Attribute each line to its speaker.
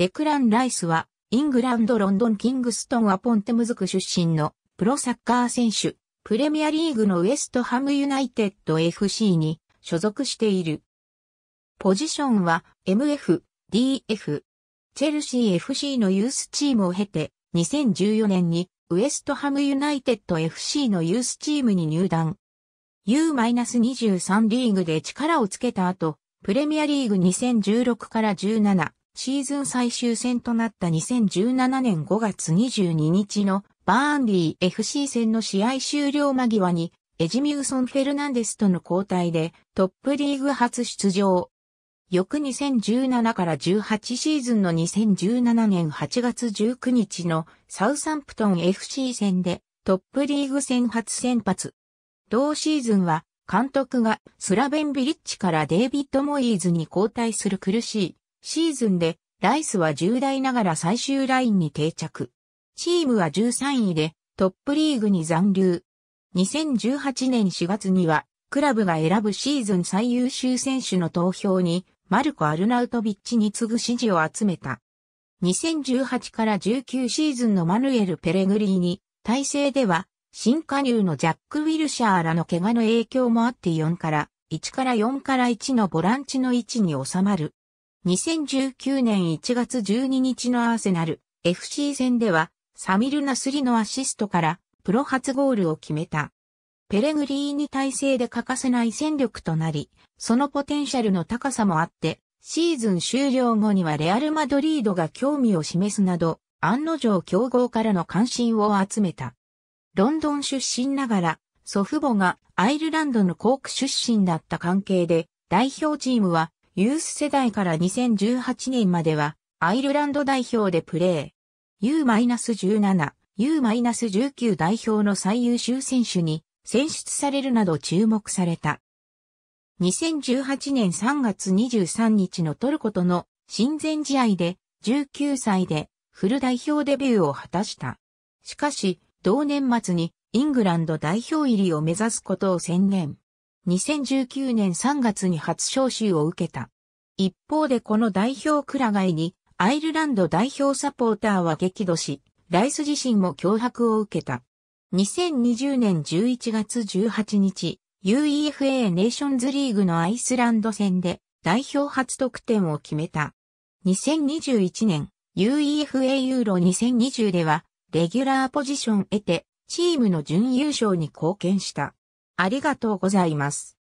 Speaker 1: デクラン・ライスは、イングランド・ロンドン・キングストン・アポンテムズク出身のプロサッカー選手、プレミアリーグのウエストハムユナイテッド FC に所属している。ポジションは MF、DF、チェルシー FC のユースチームを経て、2014年にウエストハムユナイテッド FC のユースチームに入団。U-23 リーグで力をつけた後、プレミアリーグ2016から17、シーズン最終戦となった2017年5月22日のバーンリー FC 戦の試合終了間際にエジミューソン・フェルナンデスとの交代でトップリーグ初出場。翌2017から18シーズンの2017年8月19日のサウサンプトン FC 戦でトップリーグ戦初先発。同シーズンは監督がスラベンビリッチからデイビッド・モイーズに交代する苦しいシーズンでライスは10代ながら最終ラインに定着。チームは13位でトップリーグに残留。2018年4月にはクラブが選ぶシーズン最優秀選手の投票にマルコ・アルナウトビッチに次ぐ支持を集めた。2018から19シーズンのマヌエル・ペレグリーに体制では新加入のジャック・ウィルシャーらの怪我の影響もあって4から1から4から1のボランチの位置に収まる。2019年1月12日のアーセナル FC 戦ではサミル・ナスリのアシストからプロ初ゴールを決めた。ペレグリーニ体制で欠かせない戦力となり、そのポテンシャルの高さもあって、シーズン終了後にはレアル・マドリードが興味を示すなど、案の定競合からの関心を集めた。ロンドン出身ながら、祖父母がアイルランドのコーク出身だった関係で、代表チームはユース世代から2018年までは、アイルランド代表でプレー。U-17、U-19 代表の最優秀選手に選出されるなど注目された。2018年3月23日のトルコとの親善試合で19歳でフル代表デビューを果たした。しかし、同年末にイングランド代表入りを目指すことを宣言。2019年3月に初招集を受けた。一方でこの代表くら替に、アイルランド代表サポーターは激怒し、ライス自身も脅迫を受けた。2020年11月18日、UEFA ネーションズリーグのアイスランド戦で代表初得点を決めた。2021年、UEFA ユーロ2020では、レギュラーポジション得て、チームの準優勝に貢献した。ありがとうございます。